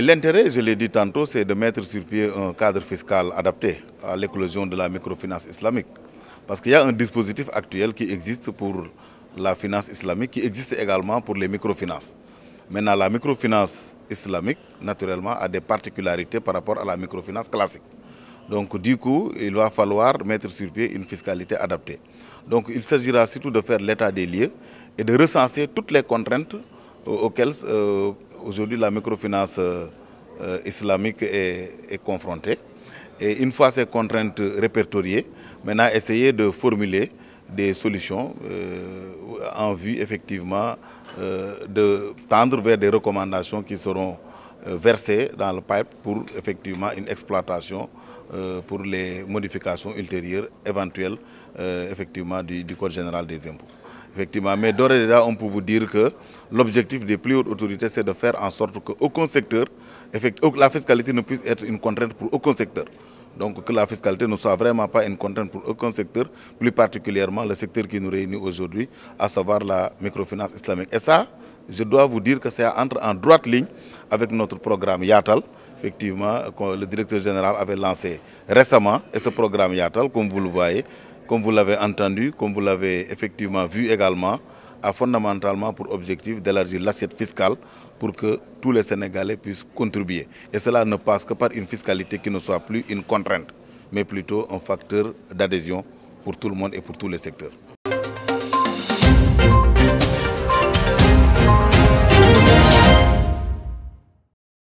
l'intérêt, je l'ai dit tantôt, c'est de mettre sur pied un cadre fiscal adapté à l'éclosion de la microfinance islamique. Parce qu'il y a un dispositif actuel qui existe pour la finance islamique, qui existe également pour les microfinances. Maintenant, la microfinance islamique, naturellement, a des particularités par rapport à la microfinance classique. Donc, du coup, il va falloir mettre sur pied une fiscalité adaptée. Donc, il s'agira surtout de faire l'état des lieux et de recenser toutes les contraintes euh, auxquelles euh, aujourd'hui la microfinance euh, islamique est, confrontée. Et une fois ces contraintes répertoriées, maintenant essayer de formuler des solutions euh, en vue effectivement euh, de tendre vers des recommandations qui seront versées dans le pipe pour effectivement une exploitation pour les modifications ultérieures éventuelles effectivement du Code général des impôts. Effectivement, mais d'ores et déjà, on peut vous dire que l'objectif des plus hautes autorités, c'est de faire en sorte que secteur, la fiscalité ne puisse être une contrainte pour aucun secteur. Donc que la fiscalité ne soit vraiment pas une contrainte pour aucun secteur, plus particulièrement le secteur qui nous réunit aujourd'hui, à savoir la microfinance islamique. Et ça, je dois vous dire que ça entre en droite ligne avec notre programme Yatal, effectivement, que le directeur général avait lancé récemment. Et ce programme Yatal, comme vous le voyez, comme vous l'avez entendu, comme vous l'avez effectivement vu également, a fondamentalement pour objectif d'élargir l'assiette fiscale pour que tous les Sénégalais puissent contribuer. Et cela ne passe que par une fiscalité qui ne soit plus une contrainte, mais plutôt un facteur d'adhésion pour tout le monde et pour tous les secteurs.